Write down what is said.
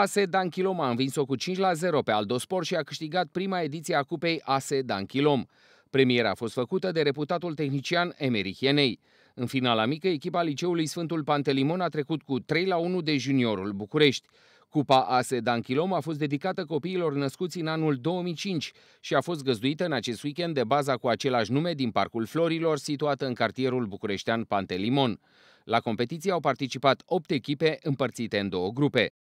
ASE Danchilom a învins-o cu 5 la 0 pe Sport și a câștigat prima ediție a cupei ASE Danchilom. Premiera a fost făcută de reputatul tehnician Emerich Ienei. În finala mică, echipa liceului Sfântul Pantelimon a trecut cu 3 la 1 de juniorul București. Cupa ASE Danchilom a fost dedicată copiilor născuți în anul 2005 și a fost găzduită în acest weekend de baza cu același nume din Parcul Florilor, situată în cartierul bucureștean Pantelimon. La competiție au participat 8 echipe împărțite în două grupe.